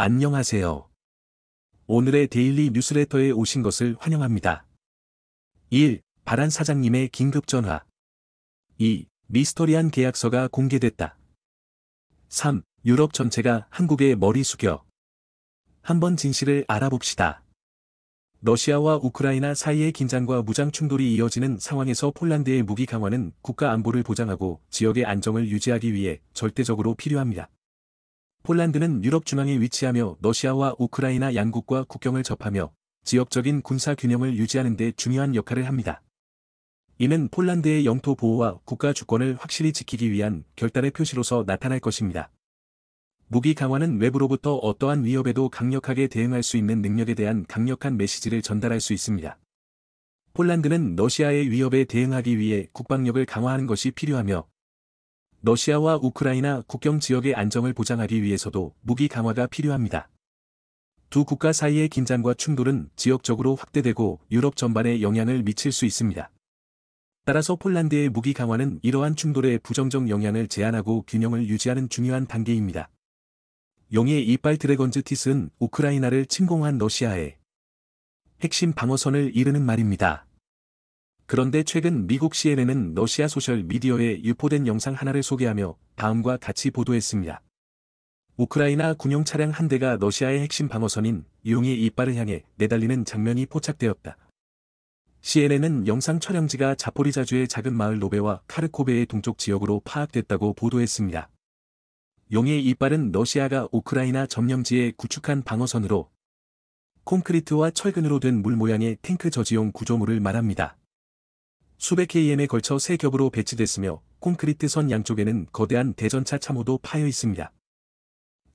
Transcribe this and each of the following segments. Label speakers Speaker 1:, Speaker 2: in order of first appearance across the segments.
Speaker 1: 안녕하세요. 오늘의 데일리 뉴스레터에 오신 것을 환영합니다. 1. 바란 사장님의 긴급 전화. 2. 미스터리한 계약서가 공개됐다. 3. 유럽 전체가 한국의 머리 숙여. 한번 진실을 알아봅시다. 러시아와 우크라이나 사이의 긴장과 무장 충돌이 이어지는 상황에서 폴란드의 무기 강화는 국가 안보를 보장하고 지역의 안정을 유지하기 위해 절대적으로 필요합니다. 폴란드는 유럽 중앙에 위치하며 러시아와 우크라이나 양국과 국경을 접하며 지역적인 군사 균형을 유지하는 데 중요한 역할을 합니다. 이는 폴란드의 영토 보호와 국가 주권을 확실히 지키기 위한 결단의 표시로서 나타날 것입니다. 무기 강화는 외부로부터 어떠한 위협에도 강력하게 대응할 수 있는 능력에 대한 강력한 메시지를 전달할 수 있습니다. 폴란드는 러시아의 위협에 대응하기 위해 국방력을 강화하는 것이 필요하며 러시아와 우크라이나 국경 지역의 안정을 보장하기 위해서도 무기 강화가 필요합니다. 두 국가 사이의 긴장과 충돌은 지역적으로 확대되고 유럽 전반에 영향을 미칠 수 있습니다. 따라서 폴란드의 무기 강화는 이러한 충돌의 부정적 영향을 제한하고 균형을 유지하는 중요한 단계입니다. 용의 이빨 드래건즈 티스는 우크라이나를 침공한 러시아의 핵심 방어선을 이르는 말입니다. 그런데 최근 미국 CNN은 러시아 소셜 미디어에 유포된 영상 하나를 소개하며 다음과 같이 보도했습니다. 우크라이나 군용 차량 한 대가 러시아의 핵심 방어선인 용의 이빨을 향해 내달리는 장면이 포착되었다. CNN은 영상 촬영지가 자포리자주의 작은 마을 노베와 카르코베의 동쪽 지역으로 파악됐다고 보도했습니다. 용의 이빨은 러시아가 우크라이나 점령지에 구축한 방어선으로 콘크리트와 철근으로 된 물 모양의 탱크 저지용 구조물을 말합니다. 수백 km에 걸쳐 세 겹으로 배치됐으며 콘크리트 선 양쪽에는 거대한 대전차 참호도 파여 있습니다.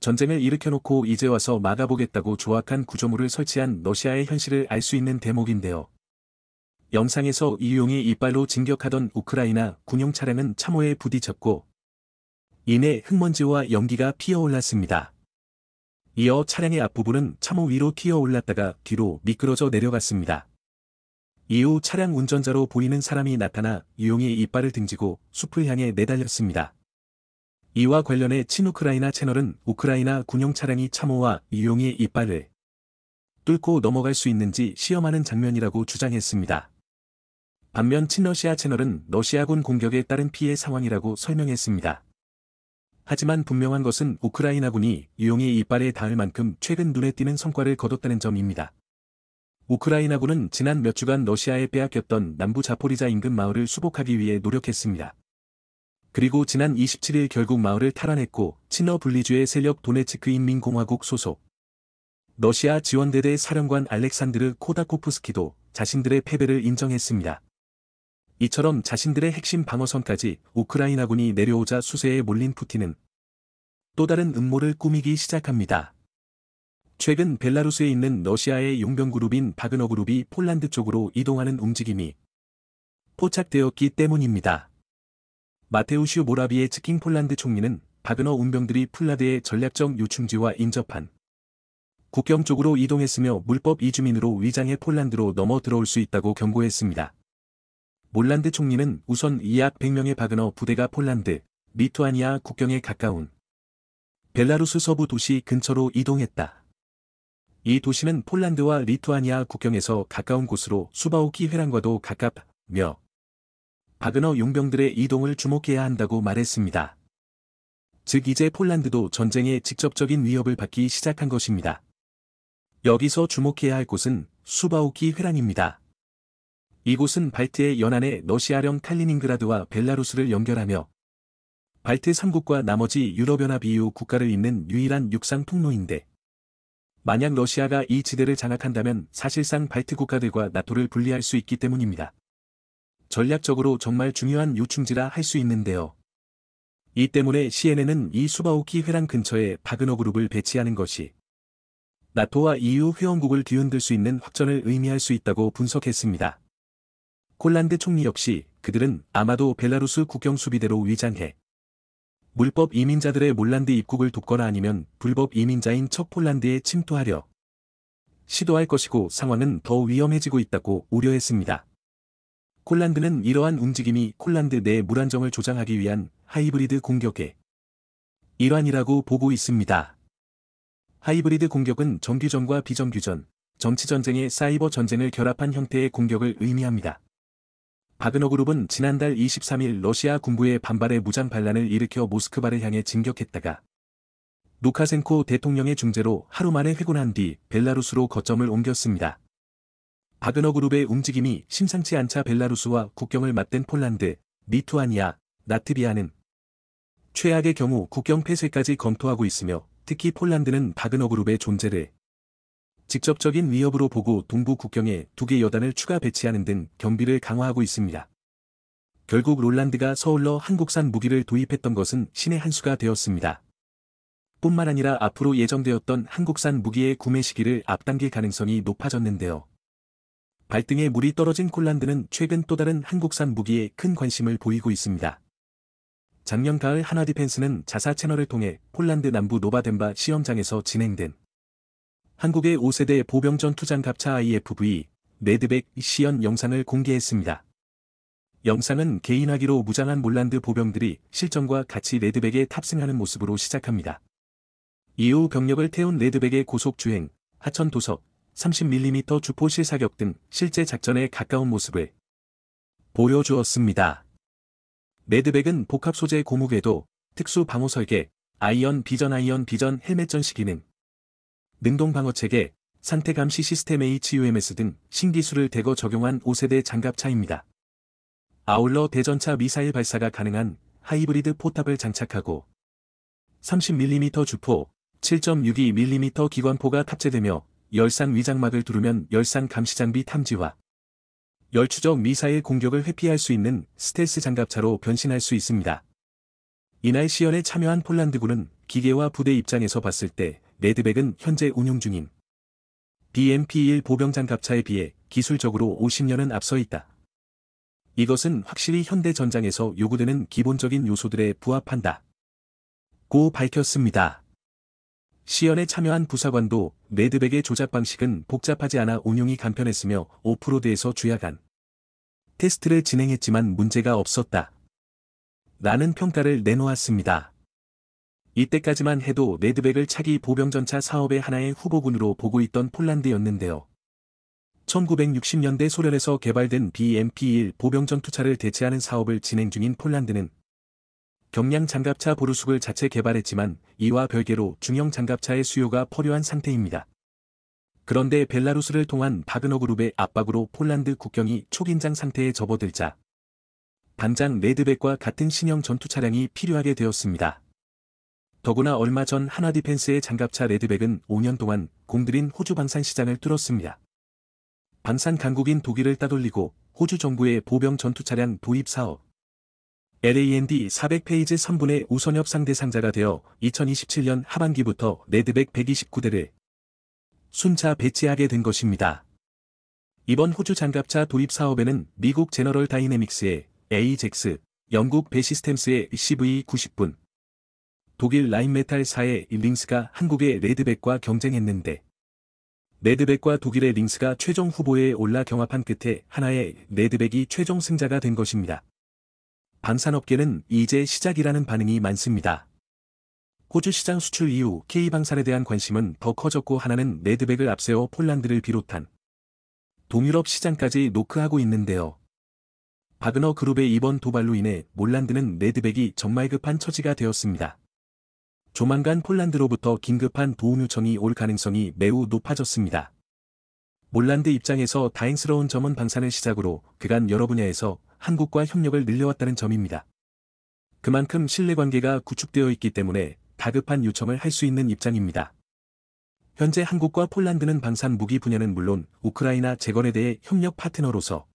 Speaker 1: 전쟁을 일으켜놓고 이제 와서 막아보겠다고 조악한 구조물을 설치한 러시아의 현실을 알 수 있는 대목인데요. 영상에서 이용이 이빨로 진격하던 우크라이나 군용 차량은 참호에 부딪혔고 이내 흙먼지와 연기가 피어올랐습니다. 이어 차량의 앞부분은 참호 위로 튀어올랐다가 뒤로 미끄러져 내려갔습니다. 이후 차량 운전자로 보이는 사람이 나타나 유용이 이빨을 등지고 숲을 향해 내달렸습니다. 이와 관련해 친우크라이나 채널은 우크라이나 군용 차량이 참호와 유용의 이빨을 뚫고 넘어갈 수 있는지 시험하는 장면이라고 주장했습니다. 반면 친러시아 채널은 러시아군 공격에 따른 피해 상황이라고 설명했습니다. 하지만 분명한 것은 우크라이나군이 유용의 이빨에 닿을 만큼 최근 눈에 띄는 성과를 거뒀다는 점입니다. 우크라이나군은 지난 몇 주간 러시아에 빼앗겼던 남부 자포리자 인근 마을을 수복하기 위해 노력했습니다. 그리고 지난 27일 결국 마을을 탈환했고 친러 분리주의 세력 도네츠크 인민공화국 소속 러시아 지원대대 사령관 알렉산드르 코다코프스키도 자신들의 패배를 인정했습니다. 이처럼 자신들의 핵심 방어선까지 우크라이나군이 내려오자 수세에 몰린 푸틴은 또 다른 음모를 꾸미기 시작합니다. 최근 벨라루스에 있는 러시아의 용병그룹인 바그너그룹이 폴란드 쪽으로 이동하는 움직임이 포착되었기 때문입니다. 마테우슈 모라비의 측킹 폴란드 총리는 바그너 운병들이 폴라드의 전략적 요충지와 인접한 국경 쪽으로 이동했으며 물법 이주민으로 위장해 폴란드로 넘어 들어올 수 있다고 경고했습니다. 몰란드 총리는 우선 이 약 100명의 바그너 부대가 폴란드, 리투아니아 국경에 가까운 벨라루스 서부 도시 근처로 이동했다. 이 도시는 폴란드와 리투아니아 국경에서 가까운 곳으로 수바오키 회랑과도 가깝며 바그너 용병들의 이동을 주목해야 한다고 말했습니다. 즉 이제 폴란드도 전쟁의 직접적인 위협을 받기 시작한 것입니다. 여기서 주목해야 할 곳은 수바오키 회랑입니다. 이곳은 발트의 연안에 러시아령 칼리닝그라드와 벨라루스를 연결하며 발트 3국과 나머지 유럽연합 EU 국가를 잇는 유일한 육상 통로인데 만약 러시아가 이 지대를 장악한다면 사실상 발트 국가들과 나토를 분리할 수 있기 때문입니다. 전략적으로 정말 중요한 요충지라 할 수 있는데요. 이 때문에 CNN은 이수바우키 회랑 근처에 바그너 그룹을 배치하는 것이 나토와 EU 회원국을 뒤흔들 수 있는 확전을 의미할 수 있다고 분석했습니다. 콜란드 총리 역시 그들은 아마도 벨라루스 국경 수비대로 위장해 물법 이민자들의 몰란드 입국을 돕거나 아니면 불법 이민자인 척 폴란드에 침투하려 시도할 것이고 상황은 더 위험해지고 있다고 우려했습니다. 콜란드는 이러한 움직임이 콜란드 내 물안정을 조장하기 위한 하이브리드 공격의 일환이라고 보고 있습니다. 하이브리드 공격은 정규전과 비정규전, 정치전쟁의 사이버 전쟁을 결합한 형태의 공격을 의미합니다. 바그너 그룹은 지난달 23일 러시아 군부의 반발에 무장 반란을 일으켜 모스크바를 향해 진격했다가 루카센코 대통령의 중재로 하루 만에 회군한 뒤 벨라루스로 거점을 옮겼습니다. 바그너 그룹의 움직임이 심상치 않자 벨라루스와 국경을 맞댄 폴란드, 리투아니아, 나트비아는 최악의 경우 국경 폐쇄까지 검토하고 있으며 특히 폴란드는 바그너 그룹의 존재를 직접적인 위협으로 보고 동부 국경에 두 개 여단을 추가 배치하는 등 경비를 강화하고 있습니다. 결국 롤란드가 서울로 한국산 무기를 도입했던 것은 신의 한 수가 되었습니다. 뿐만 아니라 앞으로 예정되었던 한국산 무기의 구매 시기를 앞당길 가능성이 높아졌는데요. 발등에 물이 떨어진 콜란드는 최근 또 다른 한국산 무기에 큰 관심을 보이고 있습니다. 작년 가을 하나디펜스는 자사 채널을 통해 폴란드 남부 노바덴바 시험장에서 진행된 한국의 5세대 보병 전투장 갑차 IFV 레드백 시연 영상을 공개했습니다. 영상은 개인하기로 무장한 몰란드 보병들이 실전과 같이 레드백에 탑승하는 모습으로 시작합니다. 이후 병력을 태운 레드백의 고속주행, 하천 도석, 30mm 주포실 사격 등 실제 작전에 가까운 모습을 보여주었습니다. 레드백은 복합 소재 고무궤도, 특수 방호 설계, 아이언 비전 아이언 비전 헬멧 전시 기능, 능동방어체계, 상태감시 시스템 HUMS 등 신기술을 대거 적용한 5세대 장갑차입니다. 아울러 대전차 미사일 발사가 가능한 하이브리드 포탑을 장착하고 30mm 주포, 7.62mm 기관포가 탑재되며 열산 위장막을 두르면 열산 감시장비 탐지와 열추적 미사일 공격을 회피할 수 있는 스텔스 장갑차로 변신할 수 있습니다. 이날 시연에 참여한 폴란드군은 기계와 부대 입장에서 봤을 때 레드백은 현재 운용 중인 BMP-1 보병장갑차에 비해 기술적으로 50년은 앞서 있다. 이것은 확실히 현대 전장에서 요구되는 기본적인 요소들에 부합한다. 고 밝혔습니다. 시연에 참여한 부사관도 레드백의 조작 방식은 복잡하지 않아 운용이 간편했으며 오프로드에서 주야간 테스트를 진행했지만 문제가 없었다. 라는 평가를 내놓았습니다. 이때까지만 해도 레드백을 차기 보병전차 사업의 하나의 후보군으로 보고 있던 폴란드였는데요. 1960년대 소련에서 개발된 BMP-1 보병전투차를 대체하는 사업을 진행 중인 폴란드는 경량 장갑차 보루숙을 자체 개발했지만 이와 별개로 중형 장갑차의 수요가 포려한 상태입니다. 그런데 벨라루스를 통한 바그너 그룹의 압박으로 폴란드 국경이 초긴장 상태에 접어들자 반장 레드백과 같은 신형 전투 차량이 필요하게 되었습니다. 더구나 얼마 전 하나디펜스의 장갑차 레드백은 5년 동안 공들인 호주 방산 시장을 뚫었습니다. 방산 강국인 독일을 따돌리고 호주 정부의 보병 전투차량 도입 사업 LAND 400페이지 3분의 우선 협상 대상자가 되어 2027년 하반기부터 레드백 129대를 순차 배치하게 된 것입니다. 이번 호주 장갑차 도입 사업에는 미국 제너럴 다이내믹스의 AJAX, 영국 배시스템스의 CV90분, 독일 라인메탈사의 링스가 한국의 레드백과 경쟁했는데 레드백과 독일의 링스가 최종 후보에 올라 경합한 끝에 하나의 레드백이 최종 승자가 된 것입니다. 방산업계는 이제 시작이라는 반응이 많습니다. 호주 시장 수출 이후 K방산에 대한 관심은 더 커졌고 하나는 레드백을 앞세워 폴란드를 비롯한 동유럽 시장까지 노크하고 있는데요. 바그너 그룹의 이번 도발로 인해 몰란드는 레드백이 정말 급한 처지가 되었습니다. 조만간 폴란드로부터 긴급한 도움 요청이 올 가능성이 매우 높아졌습니다. 몰란드 입장에서 다행스러운 점은 방산을 시작으로 그간 여러 분야에서 한국과 협력을 늘려왔다는 점입니다. 그만큼 신뢰관계가 구축되어 있기 때문에 다급한 요청을 할 수 있는 입장입니다. 현재 한국과 폴란드는 방산 무기 분야는 물론 우크라이나 재건에 대해 협력 파트너로서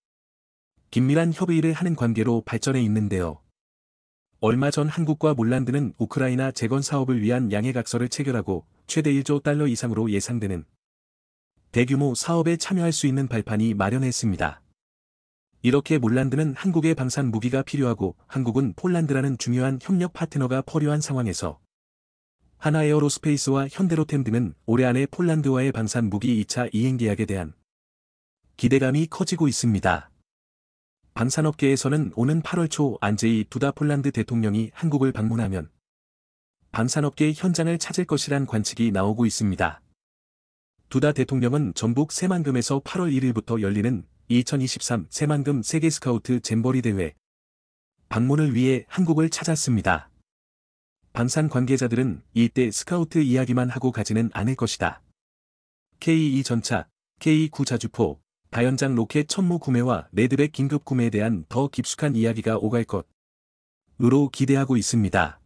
Speaker 1: 긴밀한 협의를 하는 관계로 발전해 있는데요. 얼마 전 한국과 몰란드는 우크라이나 재건 사업을 위한 양해각서를 체결하고 최대 1조 달러 이상으로 예상되는 대규모 사업에 참여할 수 있는 발판이 마련했습니다. 이렇게 몰란드는 한국의 방산 무기가 필요하고 한국은 폴란드라는 중요한 협력 파트너가 포류한 상황에서 하나 에어로스페이스와 현대로템 등은 올해 안에 폴란드와의 방산 무기 2차 이행 계약에 대한 기대감이 커지고 있습니다. 방산업계에서는 오는 8월 초 안제이 두다 폴란드 대통령이 한국을 방문하면 방산업계 현장을 찾을 것이란 관측이 나오고 있습니다. 두다 대통령은 전북 새만금에서 8월 1일부터 열리는 2023 새만금 세계 스카우트 잼버리 대회 방문을 위해 한국을 찾았습니다. 방산 관계자들은 이때 스카우트 이야기만 하고 가지는 않을 것이다. K2전차, K9 자주포, 다연장 로켓 천무 구매와 레드백 긴급 구매에 대한 더 깊숙한 이야기가 오갈 것으로 기대하고 있습니다.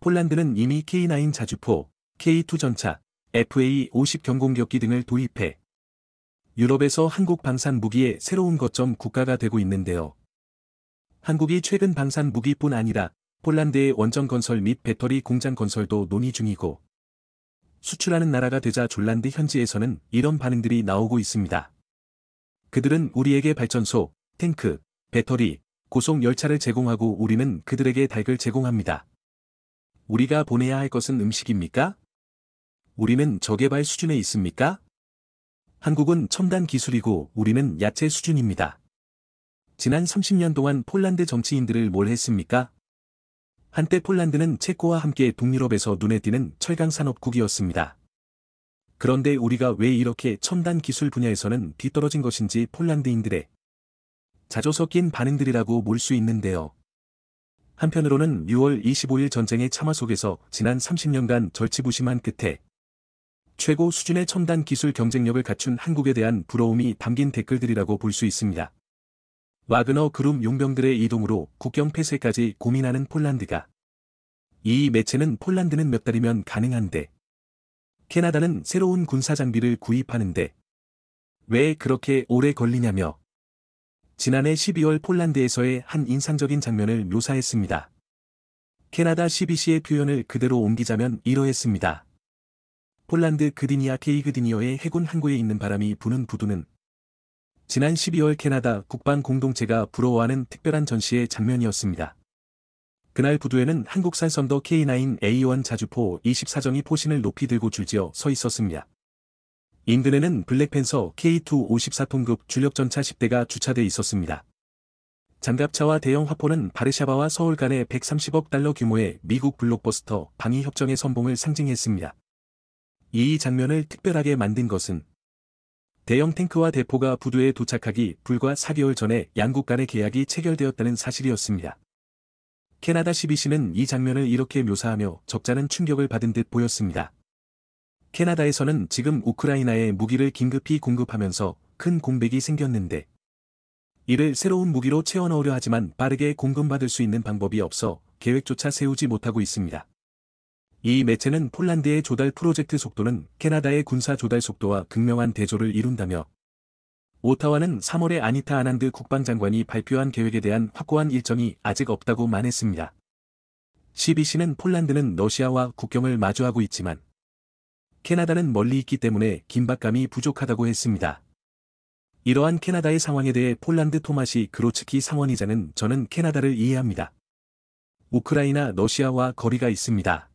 Speaker 1: 폴란드는 이미 K9 자주포, K2 전차, FA-50 경공격기 등을 도입해 유럽에서 한국 방산 무기의 새로운 거점 국가가 되고 있는데요. 한국이 최근 방산 무기뿐 아니라 폴란드의 원전 건설 및 배터리 공장 건설도 논의 중이고 수출하는 나라가 되자 졸란드 현지에서는 이런 반응들이 나오고 있습니다. 그들은 우리에게 발전소, 탱크, 배터리, 고속 열차를 제공하고 우리는 그들에게 닭을 제공합니다. 우리가 보내야 할 것은 음식입니까? 우리는 저개발 수준에 있습니까? 한국은 첨단 기술이고 우리는 야채 수준입니다. 지난 30년 동안 폴란드 정치인들을 뭘 했습니까? 한때 폴란드는 체코와 함께 동유럽에서 눈에 띄는 철강 산업국이었습니다. 그런데 우리가 왜 이렇게 첨단 기술 분야에서는 뒤떨어진 것인지 폴란드인들의 자조 섞인 반응들이라고 볼 수 있는데요. 한편으로는 6월 25일 전쟁의 참화 속에서 지난 30년간 절치부심한 끝에 최고 수준의 첨단 기술 경쟁력을 갖춘 한국에 대한 부러움이 담긴 댓글들이라고 볼 수 있습니다. 와그너 그룹 용병들의 이동으로 국경 폐쇄까지 고민하는 폴란드가 이 매체는 폴란드는 몇 달이면 가능한데 캐나다는 새로운 군사 장비를 구입하는데 왜 그렇게 오래 걸리냐며 지난해 12월 폴란드에서의 한 인상적인 장면을 묘사했습니다. 캐나다 CBC의 표현을 그대로 옮기자면 이러했습니다. 폴란드 그디니아 케이그디니어의 해군 항구에 있는 바람이 부는 부두는 지난 12월 캐나다 국방 공동체가 부러워하는 특별한 전시의 장면이었습니다. 그날 부두에는 한국산 썸더 K9A1 자주포 24정이 포신을 높이 들고 줄지어 서 있었습니다. 인근에는 블랙팬서 K2 54톤급 주력전차 10대가 주차돼 있었습니다. 장갑차와 대형 화포는 바르샤바와 서울 간의 130억 달러 규모의 미국 블록버스터 방위 협정의 선봉을 상징했습니다. 이 장면을 특별하게 만든 것은 대형 탱크와 대포가 부두에 도착하기 불과 4개월 전에 양국 간의 계약이 체결되었다는 사실이었습니다. 캐나다 CBC는 이 장면을 이렇게 묘사하며 적잖은 충격을 받은 듯 보였습니다. 캐나다에서는 지금 우크라이나에 무기를 긴급히 공급하면서 큰 공백이 생겼는데 이를 새로운 무기로 채워넣으려 하지만 빠르게 공급받을 수 있는 방법이 없어 계획조차 세우지 못하고 있습니다. 이 매체는 폴란드의 조달 프로젝트 속도는 캐나다의 군사 조달 속도와 극명한 대조를 이룬다며 오타와는 3월에 아니타 아난드 국방장관이 발표한 계획에 대한 확고한 일정이 아직 없다고 말했습니다. CBC는 폴란드는 러시아와 국경을 마주하고 있지만 캐나다는 멀리 있기 때문에 긴박감이 부족하다고 했습니다. 이러한 캐나다의 상황에 대해 폴란드 토마시 그로츠키 상원이자는 저는 캐나다를 이해합니다. 우크라이나 러시아와 거리가 있습니다.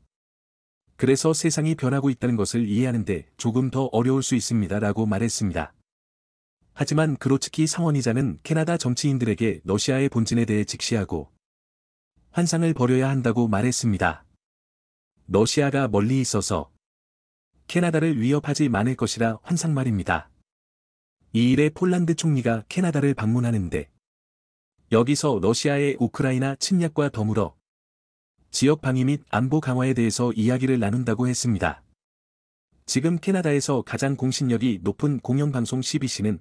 Speaker 1: 그래서 세상이 변하고 있다는 것을 이해하는데 조금 더 어려울 수 있습니다 라고 말했습니다. 하지만 그로츠키 상원이자는 캐나다 정치인들에게 러시아의 본진에 대해 직시하고 환상을 버려야 한다고 말했습니다. 러시아가 멀리 있어서 캐나다를 위협하지 않을 것이라 환상 말입니다. 이 일에 폴란드 총리가 캐나다를 방문하는데 여기서 러시아의 우크라이나 침략과 더불어 지역 방위 및 안보 강화에 대해서 이야기를 나눈다고 했습니다. 지금 캐나다에서 가장 공신력이 높은 공영방송 CBC는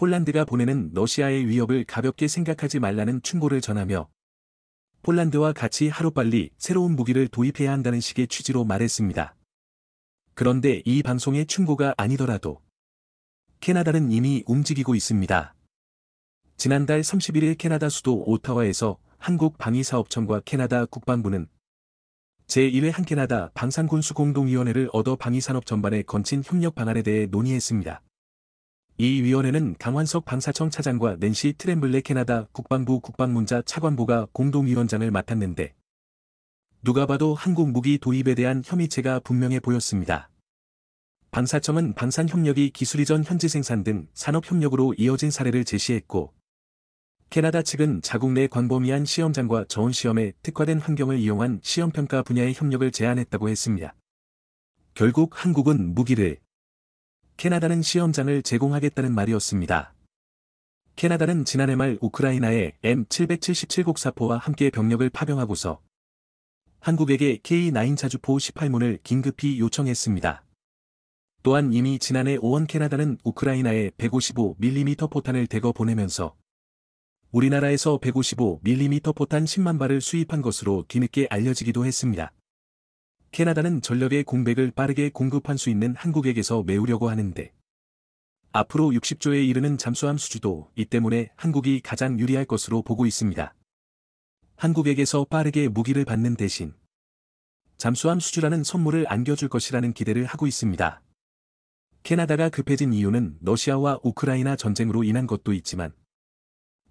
Speaker 1: 폴란드가 보내는 러시아의 위협을 가볍게 생각하지 말라는 충고를 전하며 폴란드와 같이 하루빨리 새로운 무기를 도입해야 한다는 식의 취지로 말했습니다. 그런데 이 방송의 충고가 아니더라도 캐나다는 이미 움직이고 있습니다. 지난달 31일 캐나다 수도 오타와에서 한국 방위사업청과 캐나다 국방부는 제1회 한캐나다 방산군수 공동위원회를 얻어 방위산업 전반에 건친 협력 방안에 대해 논의했습니다. 이 위원회는 강환석 방사청 차장과 낸시 트램블레 캐나다 국방부 국방문자 차관보가 공동위원장을 맡았는데 누가 봐도 한국 무기 도입에 대한 혐의체가 분명해 보였습니다. 방사청은 방산 협력이 기술 이전 현지 생산 등 산업 협력으로 이어진 사례를 제시했고 캐나다 측은 자국 내 광범위한 시험장과 저온 시험에 특화된 환경을 이용한 시험평가 분야의 협력을 제안했다고 했습니다. 결국 한국은 무기를 캐나다는 시험장을 제공하겠다는 말이었습니다. 캐나다는 지난해 말 우크라이나에 M777곡 사포와 함께 병력을 파병하고서 한국에게 K9 자주포 18문을 긴급히 요청했습니다. 또한 이미 지난해 5원 캐나다는 우크라이나에 155mm 포탄을 대거 보내면서 우리나라에서 155mm 포탄 10만 발을 수입한 것으로 뒤늦게 알려지기도 했습니다. 캐나다는 전력의 공백을 빠르게 공급할 수 있는 한국에게서 메우려고 하는데 앞으로 60조에 이르는 잠수함 수주도 이 때문에 한국이 가장 유리할 것으로 보고 있습니다. 한국에게서 빠르게 무기를 받는 대신 잠수함 수주라는 선물을 안겨줄 것이라는 기대를 하고 있습니다. 캐나다가 급해진 이유는 러시아와 우크라이나 전쟁으로 인한 것도 있지만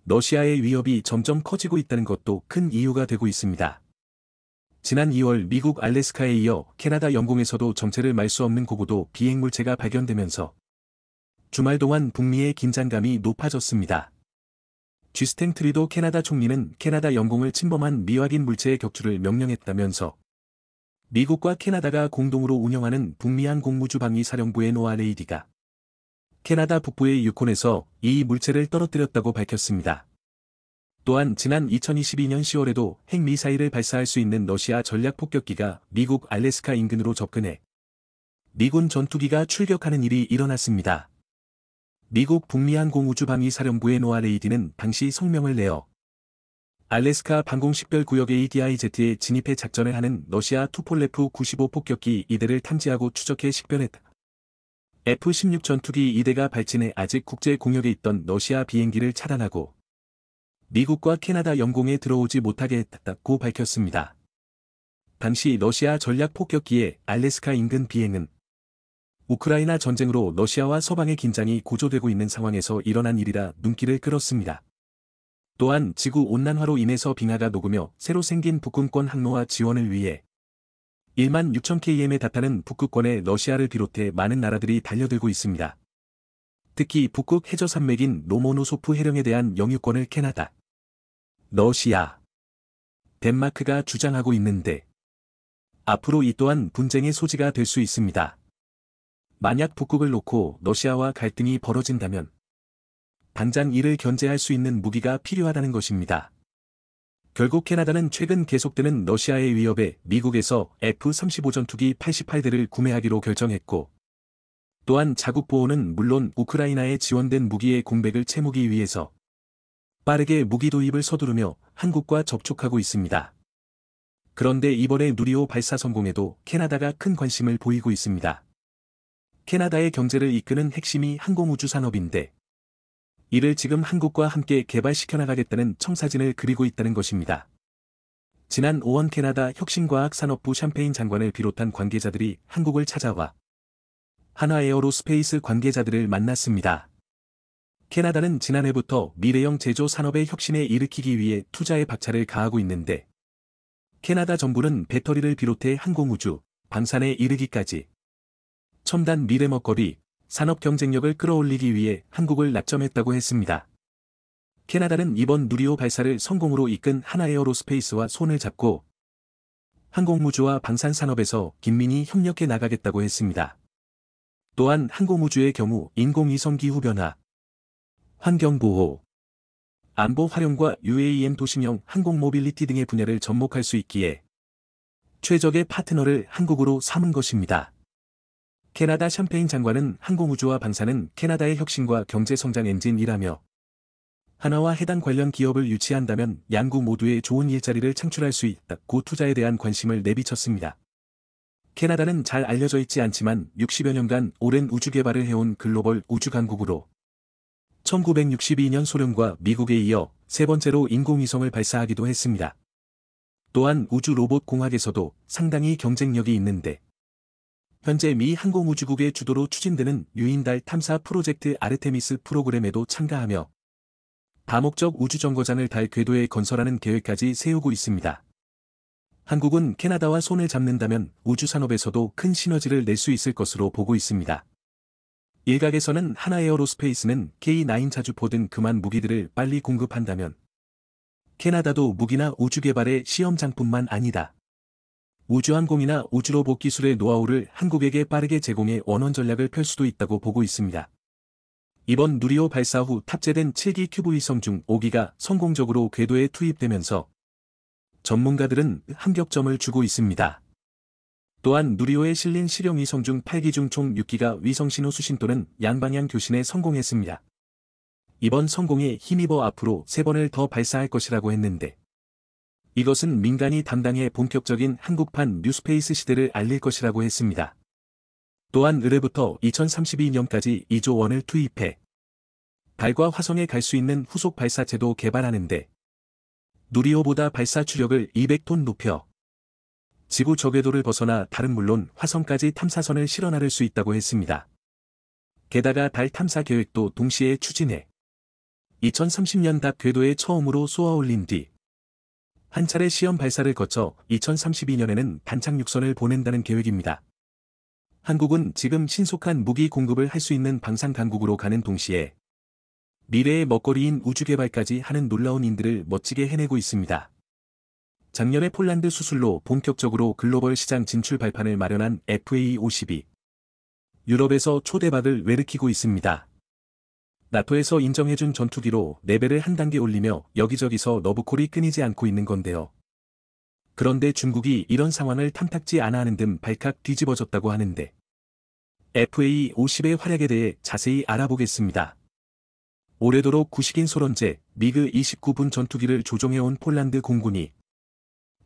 Speaker 1: 러시아의 위협이 점점 커지고 있다는 것도 큰 이유가 되고 있습니다. 지난 2월 미국 알래스카에 이어 캐나다 영공에서도 정체를 말 수 없는 고고도 비행물체가 발견되면서 주말 동안 북미의 긴장감이 높아졌습니다. 쥐스탱 트리도 캐나다 총리는 캐나다 영공을 침범한 미확인 물체의 격추를 명령했다면서 미국과 캐나다가 공동으로 운영하는 북미항 공무주방위 사령부의 노아 레이디가 캐나다 북부의 유콘에서 이 물체를 떨어뜨렸다고 밝혔습니다. 또한 지난 2022년 10월에도 핵미사일을 발사할 수 있는 러시아 전략폭격기가 미국 알래스카 인근으로 접근해 미군 전투기가 출격하는 일이 일어났습니다. 미국 북미항공우주방위사령부의 노아 레이디는 당시 성명을 내어 알래스카 방공식별구역의 EDIZ에 진입해 작전을 하는 러시아 투폴레프 95 폭격기 2대를 탐지하고 추적해 식별했다. F-16 전투기 2대가 발진해 아직 국제 공역에 있던 러시아 비행기를 차단하고 미국과 캐나다 영공에 들어오지 못하게 했다고 밝혔습니다. 당시 러시아 전략 폭격기의 알래스카 인근 비행은 우크라이나 전쟁으로 러시아와 서방의 긴장이 고조되고 있는 상황에서 일어난 일이라 눈길을 끌었습니다. 또한 지구 온난화로 인해서 빙하가 녹으며 새로 생긴 북극권 항로와 지원을 위해 1만 6천 km에 다타는 북극권에 러시아를 비롯해 많은 나라들이 달려들고 있습니다. 특히 북극 해저 산맥인 로모노소프 해령에 대한 영유권을 캐나다, 러시아, 덴마크가 주장하고 있는데 앞으로 이 또한 분쟁의 소지가 될 수 있습니다. 만약 북극을 놓고 러시아와 갈등이 벌어진다면 당장 이를 견제할 수 있는 무기가 필요하다는 것입니다. 결국 캐나다는 최근 계속되는 러시아의 위협에 미국에서 F-35 전투기 88대를 구매하기로 결정했고 또한 자국 보호는 물론 우크라이나에 지원된 무기의 공백을 채우기 위해서 빠르게 무기 도입을 서두르며 한국과 접촉하고 있습니다. 그런데 이번에 누리호 발사 성공에도 캐나다가 큰 관심을 보이고 있습니다. 캐나다의 경제를 이끄는 핵심이 항공우주 산업인데 이를 지금 한국과 함께 개발시켜 나가겠다는 청사진을 그리고 있다는 것입니다. 지난 5월 캐나다 혁신과학산업부 샴페인 장관을 비롯한 관계자들이 한국을 찾아와 한화에어로스페이스 관계자들을 만났습니다. 캐나다는 지난해부터 미래형 제조 산업의 혁신에 일으키기 위해 투자에 박차를 가하고 있는데 캐나다 정부는 배터리를 비롯해 항공우주, 방산에 이르기까지 첨단 미래 먹거리, 산업 경쟁력을 끌어올리기 위해 한국을 낙점했다고 했습니다. 캐나다는 이번 누리호 발사를 성공으로 이끈 하나에어로스페이스와 손을 잡고 항공우주와 방산산업에서 긴밀히 협력해 나가겠다고 했습니다. 또한 항공우주의 경우 인공위성 기후변화, 환경보호, 안보 활용과 UAM 도심형 항공 모빌리티 등의 분야를 접목할 수 있기에 최적의 파트너를 한국으로 삼은 것입니다. 캐나다 샴페인 장관은 항공우주와 방사는 캐나다의 혁신과 경제성장 엔진이라며 하나와 해당 관련 기업을 유치한다면 양국 모두의 좋은 일자리를 창출할 수 있다고 투자에 대한 관심을 내비쳤습니다. 캐나다는 잘 알려져 있지 않지만 60여 년간 오랜 우주 개발을 해온 글로벌 우주 강국으로 1962년 소련과 미국에 이어 세 번째로 인공위성을 발사하기도 했습니다. 또한 우주 로봇 공학에서도 상당히 경쟁력이 있는데 현재 미 항공우주국의 주도로 추진되는 유인달 탐사 프로젝트 아르테미스 프로그램에도 참가하며 다목적 우주정거장을 달 궤도에 건설하는 계획까지 세우고 있습니다. 한국은 캐나다와 손을 잡는다면 우주산업에서도 큰 시너지를 낼 수 있을 것으로 보고 있습니다. 일각에서는 하나 에어로스페이스는 K9 자주포 등 그만 무기들을 빨리 공급한다면 캐나다도 무기나 우주 개발의 시험장뿐만 아니다. 우주항공이나 우주로봇 기술의 노하우를 한국에게 빠르게 제공해 원원 전략을 펼 수도 있다고 보고 있습니다. 이번 누리호 발사 후 탑재된 7기 큐브 위성 중 5기가 성공적으로 궤도에 투입되면서 전문가들은 한격점을 주고 있습니다. 또한 누리호에 실린 실용 위성 중 8기 중 총 6기가 위성신호 수신또는 양방향 교신에 성공했습니다. 이번 성공에 힘입어 앞으로 3번을 더 발사할 것이라고 했는데 이것은 민간이 담당해 본격적인 한국판 뉴스페이스 시대를 알릴 것이라고 했습니다. 또한 의뢰부터 2032년까지 2조 원을 투입해 달과 화성에 갈 수 있는 후속 발사체도 개발하는데 누리호보다 발사 추력을 200톤 높여 지구 저궤도를 벗어나 다른 물론 화성까지 탐사선을 실어나를 수 있다고 했습니다. 게다가 달 탐사 계획도 동시에 추진해 2030년 닭 궤도에 처음으로 쏘아올린 뒤 한 차례 시험 발사를 거쳐 2032년에는 단착륙선을 보낸다는 계획입니다. 한국은 지금 신속한 무기 공급을 할 수 있는 방산 강국으로 가는 동시에 미래의 먹거리인 우주개발까지 하는 놀라운 인들을 멋지게 해내고 있습니다. 작년에 폴란드 수술로 본격적으로 글로벌 시장 진출 발판을 마련한 FA52. 유럽에서 초대박을 외르키고 있습니다. 나토에서 인정해준 전투기로 레벨을 네 한 단계 올리며 여기저기서 러브콜이 끊이지 않고 있는 건데요. 그런데 중국이 이런 상황을 탐탁지 않아 하는 등 발칵 뒤집어졌다고 하는데 FA50의 활약에 대해 자세히 알아보겠습니다. 오래도록 구식인 소련제 미그 29분 전투기를 조종해온 폴란드 공군이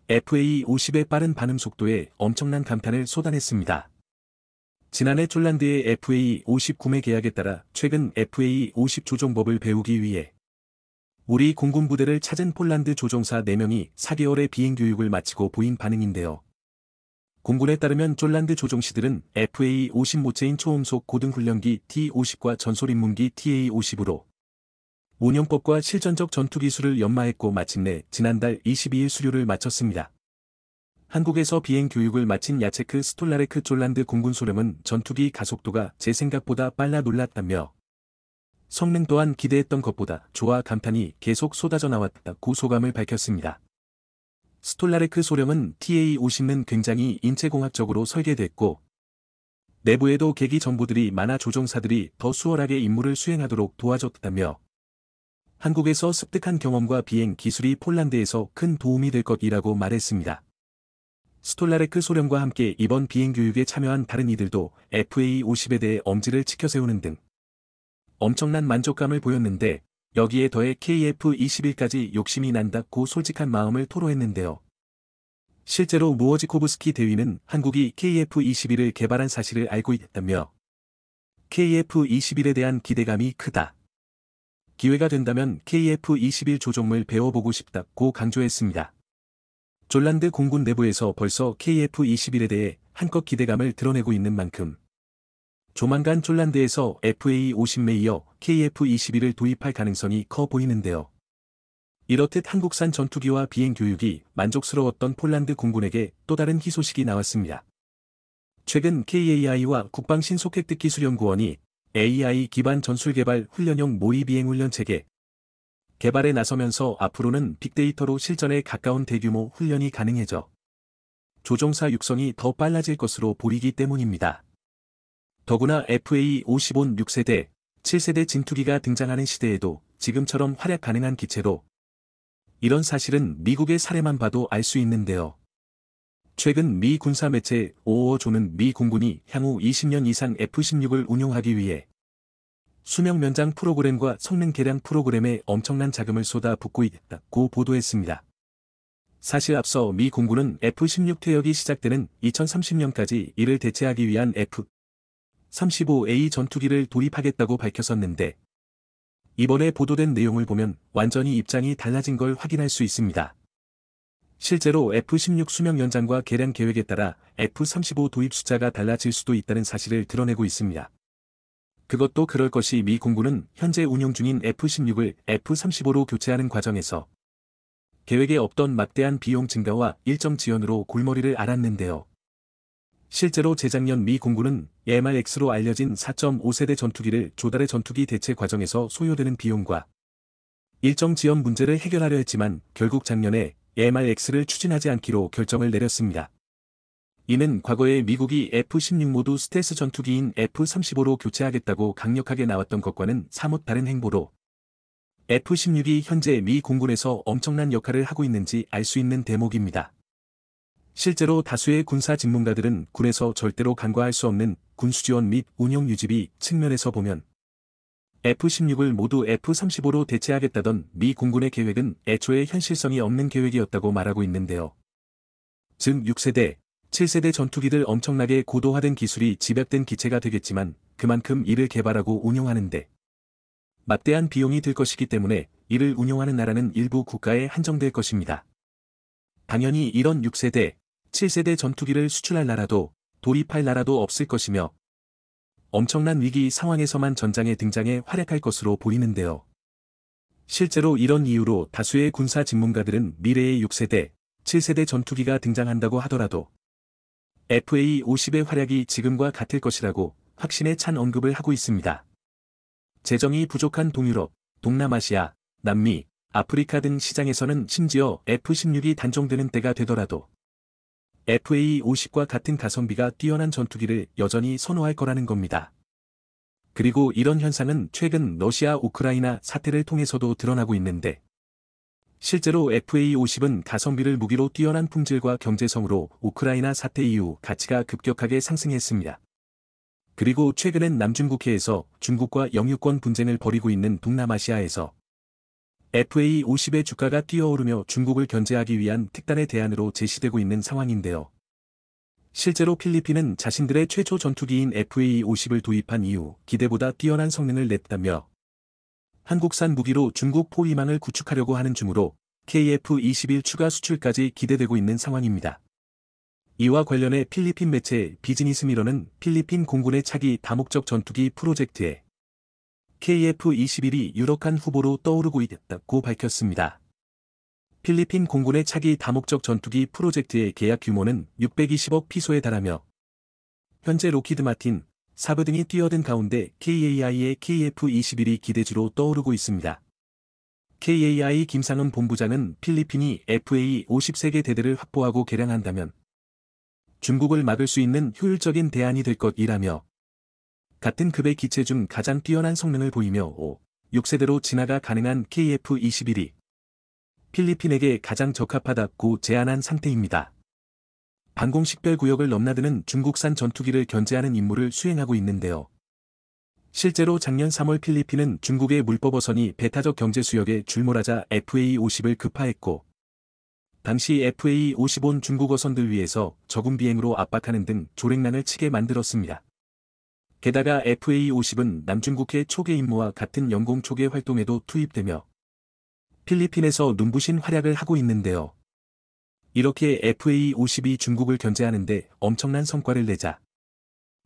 Speaker 1: FA50의 빠른 반응 속도에 엄청난 감탄을 쏟아냈습니다. 지난해 쫄란드의 FA50 구매 계약에 따라 최근 FA50 조종법을 배우기 위해 우리 공군부대를 찾은 폴란드 조종사 4명이 4개월의 비행교육을 마치고 보인 반응인데요. 공군에 따르면 쫄란드 조종시들은 FA-50 모체인 초음속 고등훈련기 T-50과 전솔 인문기 TA-50으로 운영법과 실전적 전투 기술을 연마했고 마침내 지난달 22일 수료를 마쳤습니다. 한국에서 비행 교육을 마친 야체크 스톨라레크 졸란드 공군 소령은 전투기 가속도가 제 생각보다 빨라 놀랐다며 성능 또한 기대했던 것보다 좋아 감탄이 계속 쏟아져 나왔다고 소감을 밝혔습니다. 스톨라레크 소령은 t a 5 0은 굉장히 인체공학적으로 설계됐고 내부에도 계기 정보들이 많아 조종사들이 더 수월하게 임무를 수행하도록 도와줬다며 한국에서 습득한 경험과 비행 기술이 폴란드에서 큰 도움이 될 것이라고 말했습니다. 스톨라레크 소련과 함께 이번 비행 교육에 참여한 다른 이들도 FA50에 대해 엄지를 치켜세우는 등 엄청난 만족감을 보였는데 여기에 더해 KF21까지 욕심이 난다고 솔직한 마음을 토로했는데요. 실제로 무어지코브스키 대위는 한국이 KF21을 개발한 사실을 알고 있다며 KF21에 대한 기대감이 크다. 기회가 된다면 KF-21 조종을 배워보고 싶다고 강조했습니다. 졸란드 공군 내부에서 벌써 KF-21에 대해 한껏 기대감을 드러내고 있는 만큼 조만간 졸란드에서 FA-50에 이어 KF-21을 도입할 가능성이 커 보이는데요. 이렇듯 한국산 전투기와 비행 교육이 만족스러웠던 폴란드 공군에게 또 다른 희소식이 나왔습니다. 최근 KAI와 국방신속획득기술연구원이 AI 기반 전술 개발 훈련용 모의 비행 훈련 체계 개발에 나서면서 앞으로는 빅데이터로 실전에 가까운 대규모 훈련이 가능해져 조종사 육성이 더 빨라질 것으로 보이기 때문입니다. 더구나 FA-55 6세대, 7세대 진투기가 등장하는 시대에도 지금처럼 활약 가능한 기체로 이런 사실은 미국의 사례만 봐도 알 수 있는데요. 최근 미 군사 매체 오어조는 미 공군이 향후 20년 이상 F-16을 운용하기 위해 수명 면장 프로그램과 성능 개량 프로그램에 엄청난 자금을 쏟아 붓고 있다고 보도했습니다. 사실 앞서 미 공군은 F-16 퇴역이 시작되는 2030년까지 이를 대체하기 위한 F-35A 전투기를 도입하겠다고 밝혔었는데 이번에 보도된 내용을 보면 완전히 입장이 달라진 걸 확인할 수 있습니다. 실제로 F-16 수명 연장과 계량 계획에 따라 F-35 도입 숫자가 달라질 수도 있다는 사실을 드러내고 있습니다. 그것도 그럴 것이 미 공군은 현재 운영 중인 F-16을 F-35로 교체하는 과정에서 계획에 없던 막대한 비용 증가와 일정 지연으로 골머리를 앓았는데요. 실제로 재작년 미 공군은 MRX로 알려진 4.5세대 전투기를 조달의 전투기 대체 과정에서 소요되는 비용과 일정 지연 문제를 해결하려 했지만 결국 작년에 MRX를 추진하지 않기로 결정을 내렸습니다. 이는 과거에 미국이 F-16 모두 스텔스 전투기인 F-35로 교체하겠다고 강력하게 나왔던 것과는 사뭇 다른 행보로 F-16이 현재 미 공군에서 엄청난 역할을 하고 있는지 알 수 있는 대목입니다. 실제로 다수의 군사 직문가들은 군에서 절대로 간과할 수 없는 군수지원 및 운영 유지비 측면에서 보면 F-16을 모두 F-35로 대체하겠다던 미 공군의 계획은 애초에 현실성이 없는 계획이었다고 말하고 있는데요. 즉 6세대, 7세대 전투기들 엄청나게 고도화된 기술이 집약된 기체가 되겠지만 그만큼 이를 개발하고 운용하는데 막대한 비용이 들 것이기 때문에 이를 운용하는 나라는 일부 국가에 한정될 것입니다. 당연히 이런 6세대, 7세대 전투기를 수출할 나라도 도입할 나라도 없을 것이며 엄청난 위기 상황에서만 전장에 등장해 활약할 것으로 보이는데요. 실제로 이런 이유로 다수의 군사 전문가들은 미래의 6세대, 7세대 전투기가 등장한다고 하더라도 FA-50의 활약이 지금과 같을 것이라고 확신에 찬 언급을 하고 있습니다. 재정이 부족한 동유럽, 동남아시아, 남미, 아프리카 등 시장에서는 심지어 F-16이 단종되는 때가 되더라도 FA-50과 같은 가성비가 뛰어난 전투기를 여전히 선호할 거라는 겁니다. 그리고 이런 현상은 최근 러시아 우크라이나 사태를 통해서도 드러나고 있는데 실제로 FA-50은 가성비를 무기로 뛰어난 품질과 경제성으로 우크라이나 사태 이후 가치가 급격하게 상승했습니다. 그리고 최근엔 남중국해에서 중국과 영유권 분쟁을 벌이고 있는 동남아시아에서 FA50의 주가가 뛰어오르며 중국을 견제하기 위한 특단의 대안으로 제시되고 있는 상황인데요. 실제로 필리핀은 자신들의 최초 전투기인 FA50을 도입한 이후 기대보다 뛰어난 성능을 냈다며 한국산 무기로 중국 포위망을 구축하려고 하는 중으로 KF-21 추가 수출까지 기대되고 있는 상황입니다. 이와 관련해 필리핀 매체 비즈니스미러는 필리핀 공군의 차기 다목적 전투기 프로젝트에 KF-21이 유력한 후보로 떠오르고 있다고 밝혔습니다. 필리핀 공군의 차기 다목적 전투기 프로젝트의 계약 규모는 620억 피소에 달하며 현재 로키드 마틴, 사브 등이 뛰어든 가운데 KAI의 KF-21이 기대주로 떠오르고 있습니다. KAI 김상은 본부장은 필리핀이 FA 53개 대대를 확보하고 개량한다면 중국을 막을 수 있는 효율적인 대안이 될 것이라며 같은 급의 기체 중 가장 뛰어난 성능을 보이며 5, 6세대로 진화가 가능한 KF-21이 필리핀에게 가장 적합하다고 제안한 상태입니다. 방공식별 구역을 넘나드는 중국산 전투기를 견제하는 임무를 수행하고 있는데요. 실제로 작년 3월 필리핀은 중국의 물법 어선이 배타적 경제 수역에 줄몰하자 FA-50을 급파했고 당시 FA-50온 중국 어선들 위해서적군 비행으로 압박하는 등 조랭난을 치게 만들었습니다. 게다가 FA50은 남중국해 초계 임무와 같은 연공 초계 활동에도 투입되며 필리핀에서 눈부신 활약을 하고 있는데요. 이렇게 FA50이 중국을 견제하는데 엄청난 성과를 내자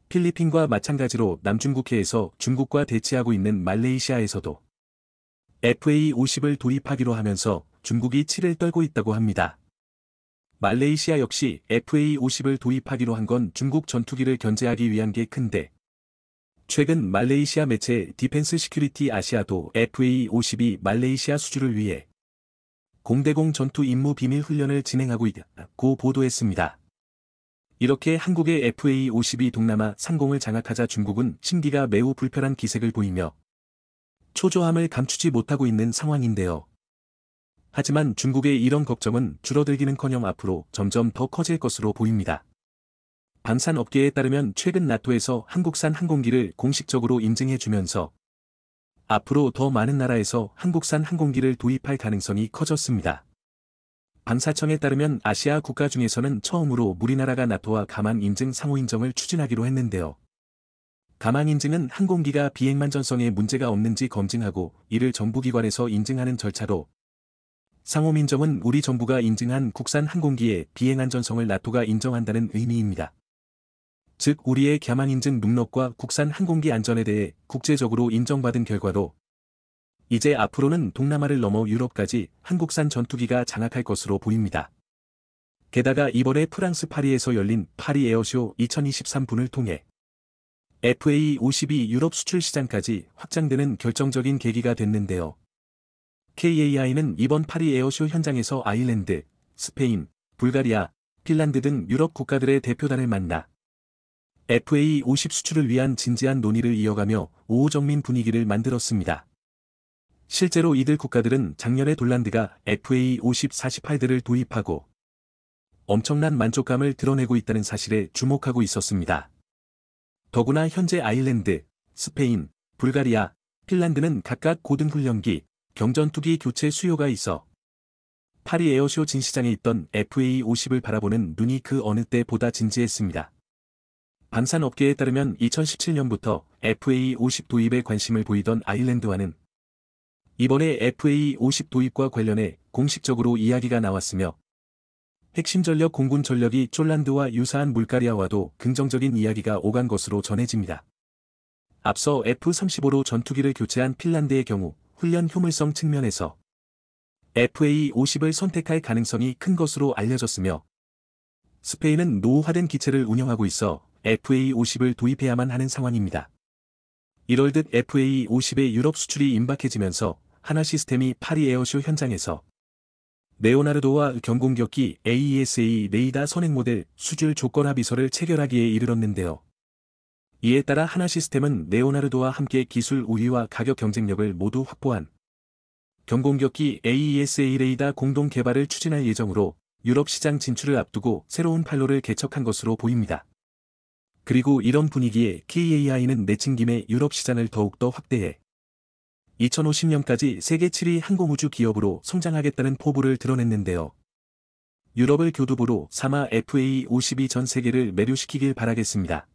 Speaker 1: 필리핀과 마찬가지로 남중국해에서 중국과 대치하고 있는 말레이시아에서도 FA50을 도입하기로 하면서 중국이 치를 떨고 있다고 합니다. 말레이시아 역시 FA50을 도입하기로 한 건 중국 전투기를 견제하기 위한 게 큰데 최근 말레이시아 매체 디펜스 시큐리티 아시아도 FA52 말레이시아 수주를 위해 공대공 전투 임무 비밀 훈련을 진행하고 있다고 보도했습니다. 이렇게 한국의 FA52 동남아 상공을 장악하자 중국은 심기가 매우 불편한 기색을 보이며 초조함을 감추지 못하고 있는 상황인데요. 하지만 중국의 이런 걱정은 줄어들기는커녕 앞으로 점점 더 커질 것으로 보입니다. 방산 업계에 따르면 최근 나토에서 한국산 항공기를 공식적으로 인증해주면서 앞으로 더 많은 나라에서 한국산 항공기를 도입할 가능성이 커졌습니다. 방사청에 따르면 아시아 국가 중에서는 처음으로 우리나라가 나토와 가망 인증 상호 인정을 추진하기로 했는데요. 가망 인증은 항공기가 비행만 전성에 문제가 없는지 검증하고 이를 정부기관에서 인증하는 절차로 상호 인정은 우리 정부가 인증한 국산 항공기의 비행 안전성을 나토가 인정한다는 의미입니다. 즉 우리의 갸망 인증 능력과 국산 항공기 안전에 대해 국제적으로 인정받은 결과로 이제 앞으로는 동남아를 넘어 유럽까지 한국산 전투기가 장악할 것으로 보입니다. 게다가 이번에 프랑스 파리에서 열린 파리 에어쇼 2023분을 통해 FA52 유럽 수출 시장까지 확장되는 결정적인 계기가 됐는데요. KAI는 이번 파리 에어쇼 현장에서 아일랜드, 스페인, 불가리아, 핀란드 등 유럽 국가들의 대표단을 만나 FA50 수출을 위한 진지한 논의를 이어가며 우호정민 분위기를 만들었습니다. 실제로 이들 국가들은 작년에 돌란드가 FA50 48대를 도입하고 엄청난 만족감을 드러내고 있다는 사실에 주목하고 있었습니다. 더구나 현재 아일랜드, 스페인, 불가리아, 핀란드는 각각 고등훈련기, 경전투기 교체 수요가 있어 파리 에어쇼 진시장에 있던 FA50을 바라보는 눈이 그 어느 때보다 진지했습니다. 방산업계에 따르면 2017년부터 FA50 도입에 관심을 보이던 아일랜드와는 이번에 FA50 도입과 관련해 공식적으로 이야기가 나왔으며 핵심 전력 공군 전력이 쫄란드와 유사한 물가리아와도 긍정적인 이야기가 오간 것으로 전해집니다. 앞서 F-35로 전투기를 교체한 핀란드의 경우 훈련 효물성 측면에서 FA-50을 선택할 가능성이 큰 것으로 알려졌으며 스페인은 노후화된 기체를 운영하고 있어 FA50을 도입해야만 하는 상황입니다. 이럴 듯 FA50의 유럽 수출이 임박해지면서 하나 시스템이 파리 에어쇼 현장에서 네오나르도와 경공격기 AESA 레이다 선행 모델 수질 조건 합의서를 체결하기에 이르렀는데요. 이에 따라 하나 시스템은 네오나르도와 함께 기술 우위와 가격 경쟁력을 모두 확보한 경공격기 AESA 레이다 공동 개발을 추진할 예정으로 유럽 시장 진출을 앞두고 새로운 판로를 개척한 것으로 보입니다. 그리고 이런 분위기에 KAI는 내친김에 유럽 시장을 더욱더 확대해 2050년까지 세계 7위 항공우주 기업으로 성장하겠다는 포부를 드러냈는데요. 유럽을 교두보로 삼아 FA52 e 전 세계를 매료시키길 바라겠습니다.